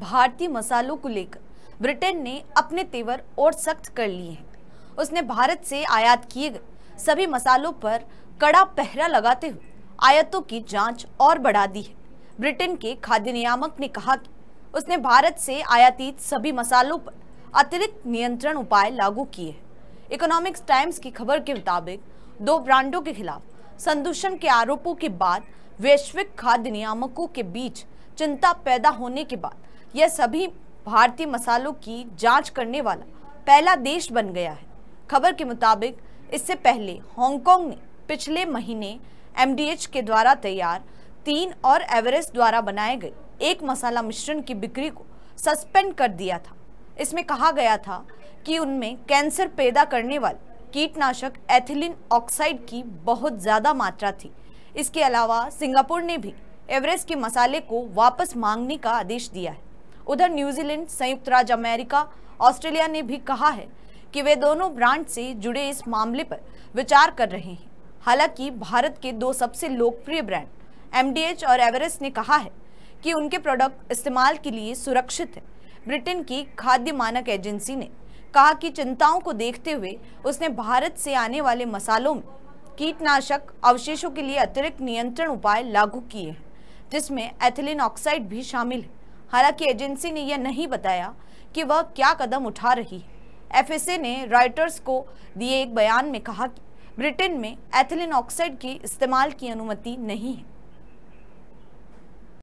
भारतीय मसालों को लेकर ब्रिटेन ने अपने तेवर और सख्त कर लिए हैं उसने भारत से आयात किए गए सभी मसालों पर कड़ा पहरा लगाते हुए आयतों की जांच और बढ़ा दी है ब्रिटेन के खाद्य नियामक ने कहा कि उसने भारत से आयातित सभी मसालों पर अतिरिक्त नियंत्रण उपाय लागू किए हैं इकोनॉमिक्स टाइम्स की खबर के मुताबिक दो ब्रांडों के खिलाफ संदूषण के आरोपों के बाद वैश्विक खाद्य नियामकों के बीच चिंता पैदा होने के बाद यह सभी भारतीय मसालों की जांच करने वाला पहला देश बन गया है खबर के मुताबिक इससे पहले हांगकांग ने पिछले महीने एमडीएच के द्वारा तैयार तीन और एवरेस्ट द्वारा बनाए गए एक मसाला मिश्रण की बिक्री को सस्पेंड कर दिया था इसमें कहा गया था कि उनमें कैंसर पैदा करने वाले कीटनाशक एथिलीन ऑक्साइड की बहुत ज़्यादा मात्रा थी इसके अलावा सिंगापुर ने भी एवरेस्ट के मसाले को वापस मांगने का आदेश दिया है उधर न्यूजीलैंड संयुक्त राज्य अमेरिका ऑस्ट्रेलिया ने भी कहा है कि वे दोनों ब्रांड से जुड़े इस मामले पर विचार कर रहे हैं हालांकि भारत के दो सबसे लोकप्रिय ब्रांड एमडीएच और एवरेस्ट ने कहा है कि उनके प्रोडक्ट इस्तेमाल के लिए सुरक्षित है ब्रिटेन की खाद्य मानक एजेंसी ने कहा कि चिंताओं को देखते हुए उसने भारत से आने वाले मसालों में कीटनाशक अवशेषों के लिए अतिरिक्त नियंत्रण उपाय लागू किए हैं जिसमें एथिलीन ऑक्साइड भी शामिल है हालांकि एजेंसी ने यह नहीं बताया कि वह क्या कदम उठा रही है एफएसए ने राइटर्स को दिए एक बयान में कहा कि ब्रिटेन में एथिलीन ऑक्साइड के इस्तेमाल की अनुमति नहीं है